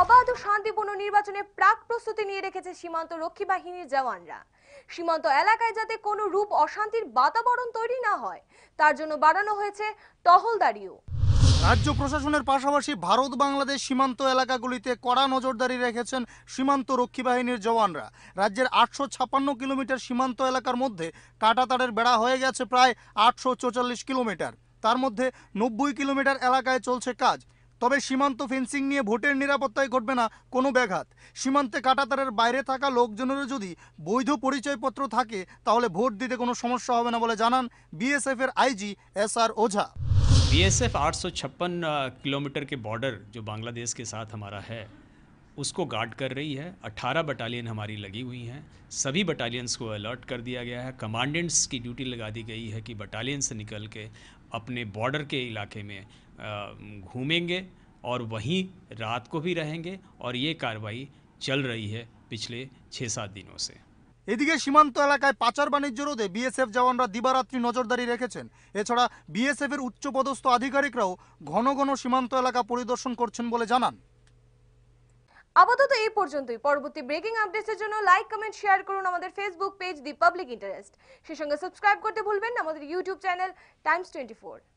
অবাধ ও শান্তিপূর্ণ নির্বাচনে প্রাক প্রস্তুতি নিয়ে রেখেছে সীমান্ত রক্ষী বাহিনীর জওয়ানরা সীমান্ত এলাকায় যাতে কোনো রূপ অশান্তির বাতাবরণ তৈরি না হয় তার জন্য বাড়ানো হয়েছে টহলদারিও রাজ্য প্রশাসনের পাশাপাশি ভারত বাংলাদেশ সীমান্ত এলাকাগুলিতে কড়া নজরদারি রেখেছেন সীমান্ত রক্ষী বাহিনীর জওয়ানরা রাজ্যের আটশো ছাপ্পান্ন কিলোমিটার সীমান্ত এলাকার মধ্যে কাটাতারের বেড়া হয়ে গেছে প্রায় আটশো কিলোমিটার তার মধ্যে নব্বই কিলোমিটার এলাকায় চলছে কাজ তবে সীমান্ত ফেন্সিং নিয়ে ভোটের নিরাপত্তায় ঘটবে না কোনো ব্যাঘাত সীমান্তে কাটাতারের বাইরে থাকা লোকজনেরও যদি বৈধ পরিচয়পত্র থাকে তাহলে ভোট দিতে কোনো সমস্যা হবে না বলে জানান এর IG S R Ojha BSF 856 kilometre কে বর্ডার যে बांग्लादेश के সাথ हमारा হ্যাঁ उसको गार्ड कर रही है 18 बटालियन हमारी लगी हुई हैं सभी बटालियंस को अलर्ट कर दिया गया है कमांडेंट्स की ड्यूटी लगा दी गई है कि बटालियन से निकल के अपने बॉर्डर के इलाके में घूमेंगे और वहीं रात को भी रहेंगे और ये कार्रवाई चल रही है पिछले छः सात दिनों से এদিকে সীমান্ত এলাকায় পাচার বাণিজ্য রোধে বিএসএফ জওয়ানরা দিবারাত্রি নজরদারি রেখেছেন এছাড়া বিএসএফের উচ্চপদস্থ আধিকারিকরাও ঘন ঘন সীমান্ত এলাকা পরিদর্শন করছেন বলে জানান আপাতত এই পর্যন্তই পরবর্তী ব্রেকিং আপডেটসের জন্য লাইক কমেন্ট শেয়ার করুন আমাদের Facebook page the public interest সেই সঙ্গে সাবস্ক্রাইব করতে ভুলবেন না আমাদের ইউটিউব চ্যানেল টাইমস টোয়েন্টি